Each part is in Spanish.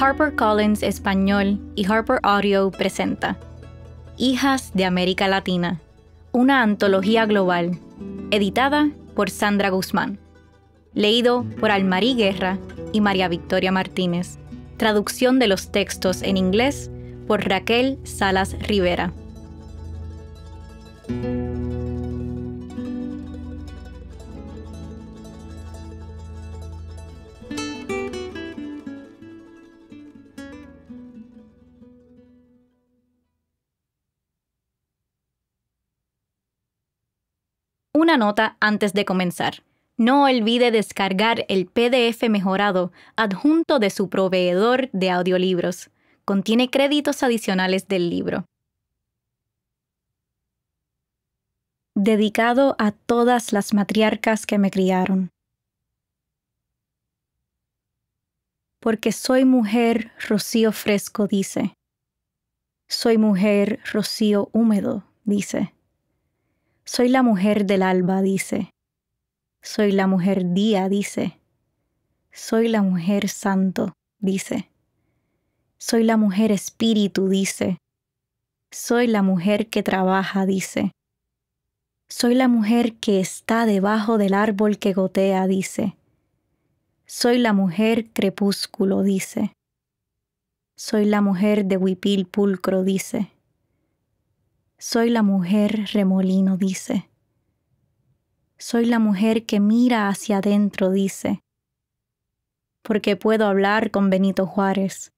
HarperCollins Español y Harper Audio presenta Hijas de América Latina, una antología global, editada por Sandra Guzmán, leído por Almarí Guerra y María Victoria Martínez, traducción de los textos en inglés por Raquel Salas Rivera. nota antes de comenzar. No olvide descargar el PDF mejorado adjunto de su proveedor de audiolibros. Contiene créditos adicionales del libro. Dedicado a todas las matriarcas que me criaron. Porque soy mujer, rocío fresco dice. Soy mujer, rocío húmedo dice soy la mujer del alba, dice. Soy la mujer día, dice. Soy la mujer santo, dice. Soy la mujer espíritu, dice. Soy la mujer que trabaja, dice. Soy la mujer que está debajo del árbol que gotea, dice. Soy la mujer crepúsculo, dice. Soy la mujer de huipil pulcro, dice. Soy la mujer remolino, dice. Soy la mujer que mira hacia adentro, dice. Porque puedo hablar con Benito Juárez,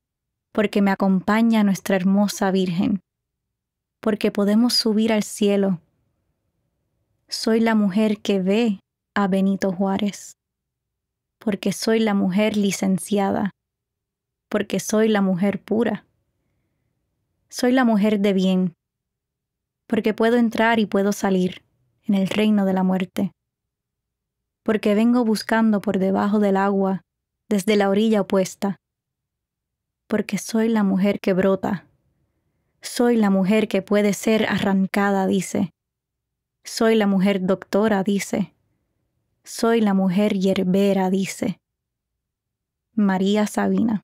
porque me acompaña nuestra hermosa Virgen, porque podemos subir al cielo. Soy la mujer que ve a Benito Juárez, porque soy la mujer licenciada, porque soy la mujer pura. Soy la mujer de bien, porque puedo entrar y puedo salir en el reino de la muerte, porque vengo buscando por debajo del agua, desde la orilla opuesta, porque soy la mujer que brota, soy la mujer que puede ser arrancada, dice, soy la mujer doctora, dice, soy la mujer hierbera, dice. María Sabina.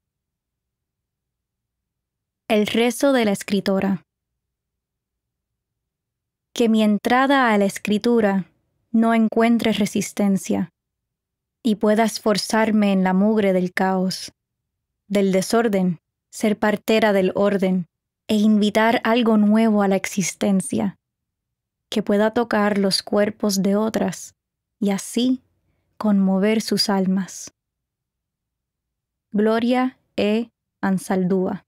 El rezo de la escritora que mi entrada a la escritura no encuentre resistencia y pueda esforzarme en la mugre del caos, del desorden, ser partera del orden e invitar algo nuevo a la existencia, que pueda tocar los cuerpos de otras y así conmover sus almas. Gloria E. Ansaldúa.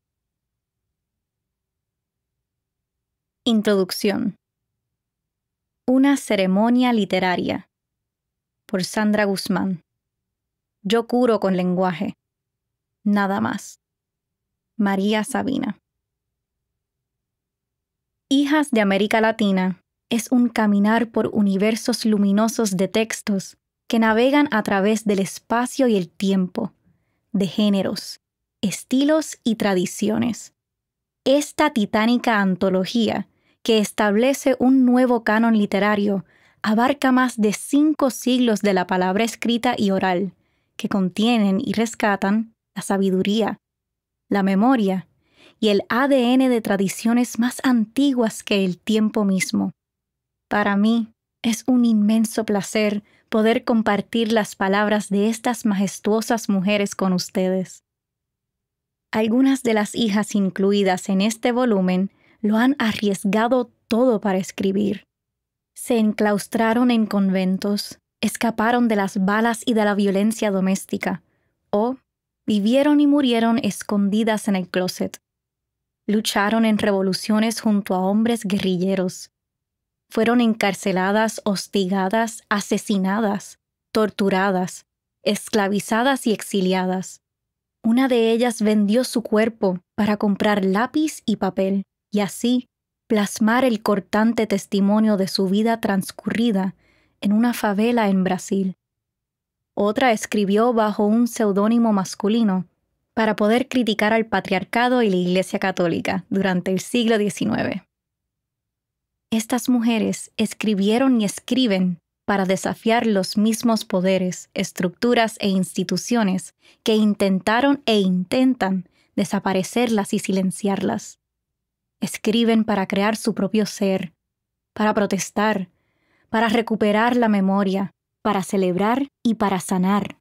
Introducción una ceremonia literaria por Sandra Guzmán. Yo curo con lenguaje. Nada más. María Sabina. Hijas de América Latina es un caminar por universos luminosos de textos que navegan a través del espacio y el tiempo, de géneros, estilos y tradiciones. Esta titánica antología que establece un nuevo canon literario, abarca más de cinco siglos de la palabra escrita y oral, que contienen y rescatan la sabiduría, la memoria y el ADN de tradiciones más antiguas que el tiempo mismo. Para mí es un inmenso placer poder compartir las palabras de estas majestuosas mujeres con ustedes. Algunas de las hijas incluidas en este volumen lo han arriesgado todo para escribir. Se enclaustraron en conventos, escaparon de las balas y de la violencia doméstica, o vivieron y murieron escondidas en el closet. Lucharon en revoluciones junto a hombres guerrilleros. Fueron encarceladas, hostigadas, asesinadas, torturadas, esclavizadas y exiliadas. Una de ellas vendió su cuerpo para comprar lápiz y papel y así plasmar el cortante testimonio de su vida transcurrida en una favela en Brasil. Otra escribió bajo un seudónimo masculino para poder criticar al patriarcado y la Iglesia Católica durante el siglo XIX. Estas mujeres escribieron y escriben para desafiar los mismos poderes, estructuras e instituciones que intentaron e intentan desaparecerlas y silenciarlas. Escriben para crear su propio ser, para protestar, para recuperar la memoria, para celebrar y para sanar.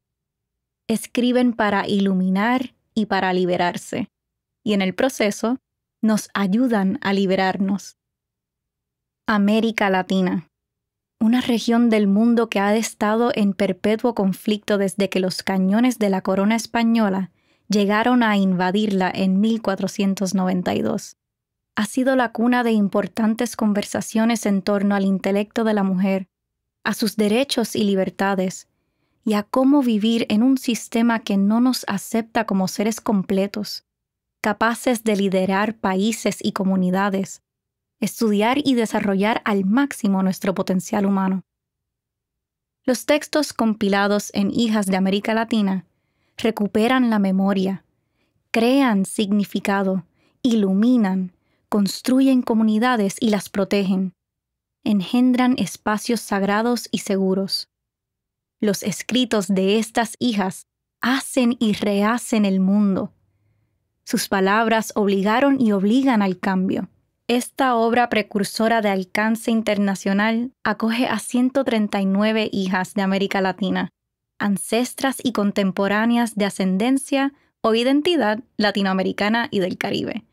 Escriben para iluminar y para liberarse. Y en el proceso nos ayudan a liberarnos. América Latina. Una región del mundo que ha estado en perpetuo conflicto desde que los cañones de la corona española llegaron a invadirla en 1492 ha sido la cuna de importantes conversaciones en torno al intelecto de la mujer, a sus derechos y libertades, y a cómo vivir en un sistema que no nos acepta como seres completos, capaces de liderar países y comunidades, estudiar y desarrollar al máximo nuestro potencial humano. Los textos compilados en Hijas de América Latina recuperan la memoria, crean significado, iluminan, construyen comunidades y las protegen, engendran espacios sagrados y seguros. Los escritos de estas hijas hacen y rehacen el mundo. Sus palabras obligaron y obligan al cambio. Esta obra precursora de alcance internacional acoge a 139 hijas de América Latina, ancestras y contemporáneas de ascendencia o identidad latinoamericana y del Caribe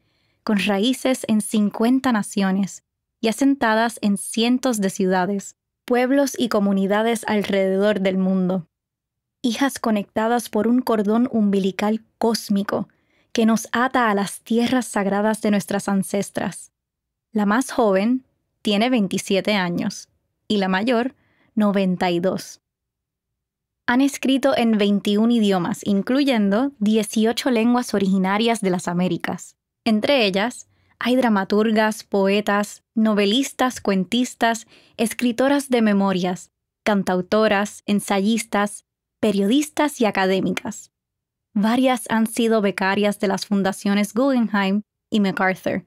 con raíces en 50 naciones y asentadas en cientos de ciudades, pueblos y comunidades alrededor del mundo. Hijas conectadas por un cordón umbilical cósmico que nos ata a las tierras sagradas de nuestras ancestras. La más joven tiene 27 años y la mayor 92. Han escrito en 21 idiomas, incluyendo 18 lenguas originarias de las Américas. Entre ellas, hay dramaturgas, poetas, novelistas, cuentistas, escritoras de memorias, cantautoras, ensayistas, periodistas y académicas. Varias han sido becarias de las fundaciones Guggenheim y MacArthur.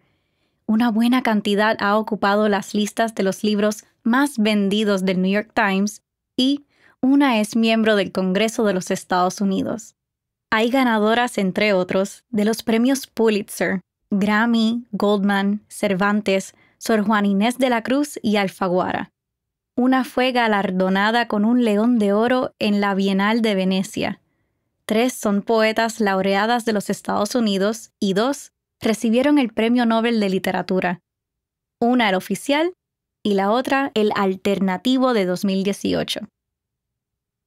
Una buena cantidad ha ocupado las listas de los libros más vendidos del New York Times y una es miembro del Congreso de los Estados Unidos. Hay ganadoras, entre otros, de los premios Pulitzer, Grammy, Goldman, Cervantes, Sor Juan Inés de la Cruz y Alfaguara. Una fue galardonada con un león de oro en la Bienal de Venecia. Tres son poetas laureadas de los Estados Unidos y dos recibieron el Premio Nobel de Literatura. Una el oficial y la otra el alternativo de 2018.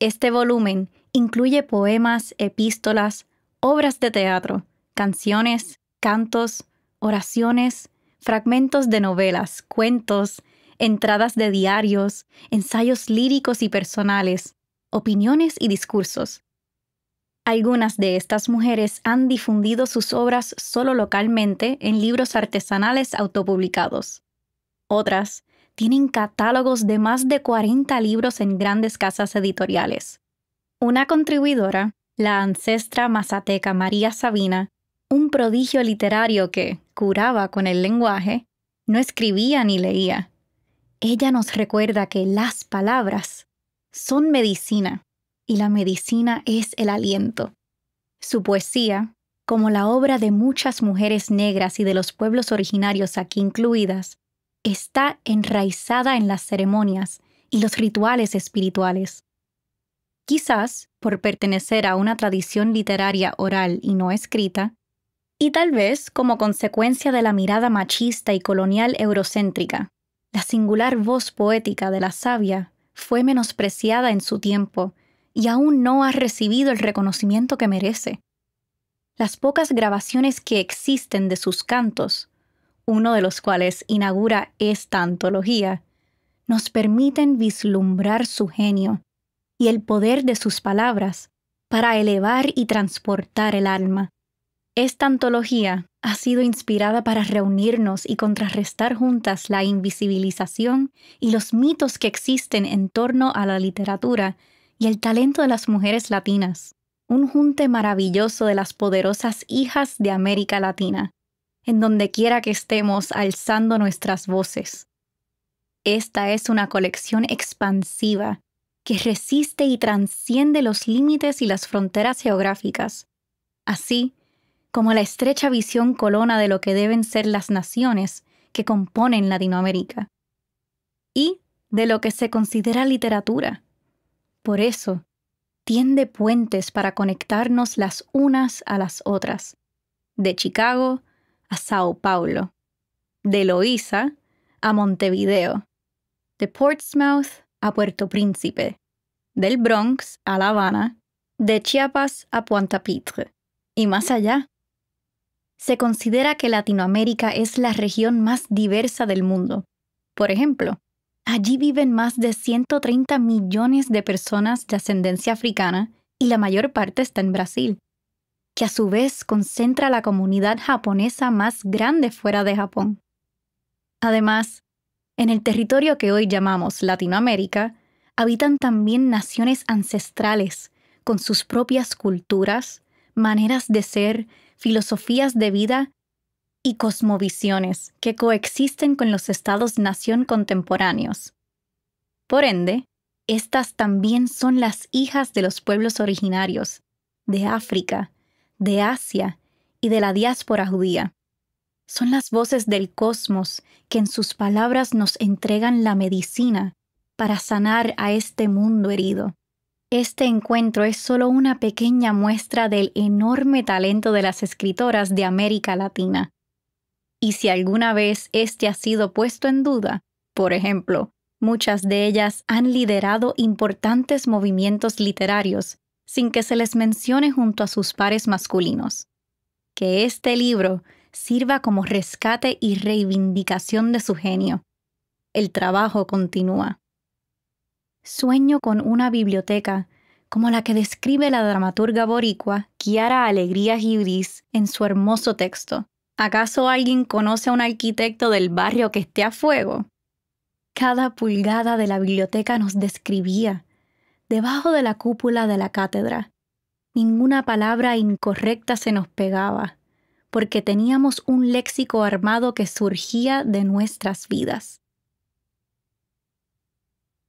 Este volumen incluye poemas, epístolas, obras de teatro, canciones, cantos, oraciones, fragmentos de novelas, cuentos, entradas de diarios, ensayos líricos y personales, opiniones y discursos. Algunas de estas mujeres han difundido sus obras solo localmente en libros artesanales autopublicados. Otras tienen catálogos de más de 40 libros en grandes casas editoriales. Una contribuidora, la ancestra mazateca María Sabina, un prodigio literario que curaba con el lenguaje, no escribía ni leía. Ella nos recuerda que las palabras son medicina y la medicina es el aliento. Su poesía, como la obra de muchas mujeres negras y de los pueblos originarios aquí incluidas, está enraizada en las ceremonias y los rituales espirituales. Quizás, por pertenecer a una tradición literaria oral y no escrita, y tal vez como consecuencia de la mirada machista y colonial eurocéntrica. La singular voz poética de la sabia fue menospreciada en su tiempo y aún no ha recibido el reconocimiento que merece. Las pocas grabaciones que existen de sus cantos, uno de los cuales inaugura esta antología, nos permiten vislumbrar su genio y el poder de sus palabras para elevar y transportar el alma esta antología ha sido inspirada para reunirnos y contrarrestar juntas la invisibilización y los mitos que existen en torno a la literatura y el talento de las mujeres latinas, un junte maravilloso de las poderosas hijas de América Latina, en donde quiera que estemos alzando nuestras voces. Esta es una colección expansiva que resiste y transciende los límites y las fronteras geográficas. Así, como la estrecha visión colona de lo que deben ser las naciones que componen Latinoamérica y de lo que se considera literatura. Por eso, tiende puentes para conectarnos las unas a las otras, de Chicago a Sao Paulo, de Loíza a Montevideo, de Portsmouth a Puerto Príncipe, del Bronx a La Habana, de Chiapas a pointe pitre y más allá, se considera que Latinoamérica es la región más diversa del mundo. Por ejemplo, allí viven más de 130 millones de personas de ascendencia africana y la mayor parte está en Brasil, que a su vez concentra la comunidad japonesa más grande fuera de Japón. Además, en el territorio que hoy llamamos Latinoamérica, habitan también naciones ancestrales, con sus propias culturas, maneras de ser, filosofías de vida y cosmovisiones que coexisten con los estados-nación contemporáneos. Por ende, estas también son las hijas de los pueblos originarios, de África, de Asia y de la diáspora judía. Son las voces del cosmos que en sus palabras nos entregan la medicina para sanar a este mundo herido. Este encuentro es solo una pequeña muestra del enorme talento de las escritoras de América Latina. Y si alguna vez este ha sido puesto en duda, por ejemplo, muchas de ellas han liderado importantes movimientos literarios sin que se les mencione junto a sus pares masculinos. Que este libro sirva como rescate y reivindicación de su genio. El trabajo continúa. Sueño con una biblioteca como la que describe la dramaturga boricua Kiara Alegría Gibris en su hermoso texto. ¿Acaso alguien conoce a un arquitecto del barrio que esté a fuego? Cada pulgada de la biblioteca nos describía, debajo de la cúpula de la cátedra. Ninguna palabra incorrecta se nos pegaba, porque teníamos un léxico armado que surgía de nuestras vidas.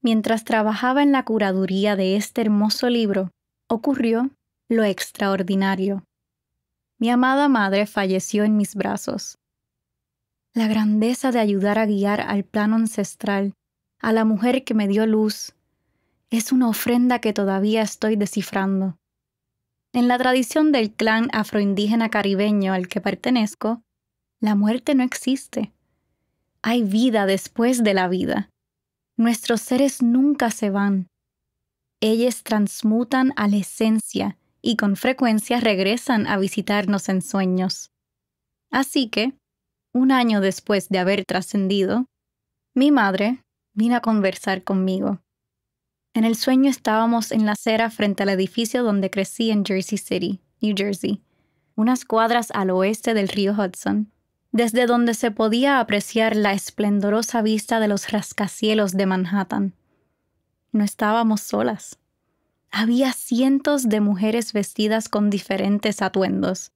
Mientras trabajaba en la curaduría de este hermoso libro, ocurrió lo extraordinario. Mi amada madre falleció en mis brazos. La grandeza de ayudar a guiar al plano ancestral, a la mujer que me dio luz, es una ofrenda que todavía estoy descifrando. En la tradición del clan afroindígena caribeño al que pertenezco, la muerte no existe. Hay vida después de la vida. Nuestros seres nunca se van. Ellos transmutan a la esencia y con frecuencia regresan a visitarnos en sueños. Así que, un año después de haber trascendido, mi madre vino a conversar conmigo. En el sueño estábamos en la acera frente al edificio donde crecí en Jersey City, New Jersey, unas cuadras al oeste del río Hudson, desde donde se podía apreciar la esplendorosa vista de los rascacielos de Manhattan. No estábamos solas. Había cientos de mujeres vestidas con diferentes atuendos,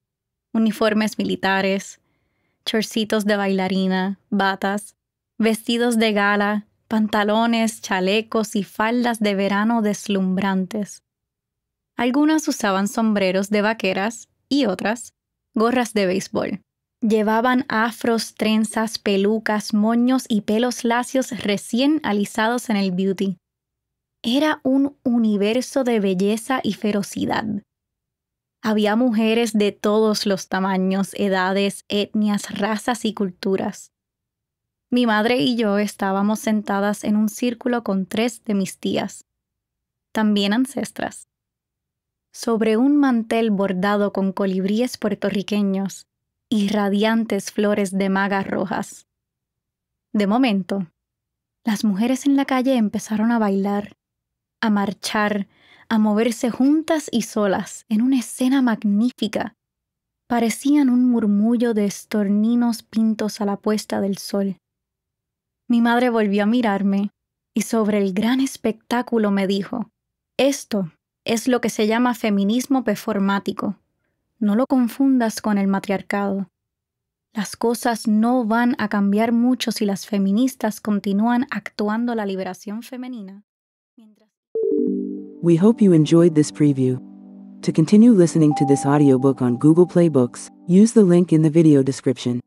uniformes militares, chorcitos de bailarina, batas, vestidos de gala, pantalones, chalecos y faldas de verano deslumbrantes. Algunas usaban sombreros de vaqueras y otras gorras de béisbol. Llevaban afros, trenzas, pelucas, moños y pelos lacios recién alisados en el beauty. Era un universo de belleza y ferocidad. Había mujeres de todos los tamaños, edades, etnias, razas y culturas. Mi madre y yo estábamos sentadas en un círculo con tres de mis tías, también ancestras. Sobre un mantel bordado con colibríes puertorriqueños, y radiantes flores de magas rojas. De momento, las mujeres en la calle empezaron a bailar, a marchar, a moverse juntas y solas en una escena magnífica. Parecían un murmullo de estorninos pintos a la puesta del sol. Mi madre volvió a mirarme y sobre el gran espectáculo me dijo, esto es lo que se llama feminismo performático. No lo confundas con el matriarcado. Las cosas no van a cambiar mucho si las feministas continúan actuando la liberación femenina. We hope you enjoyed this preview. To continue listening to this audiobook on Google Play Books, use the link in the video description.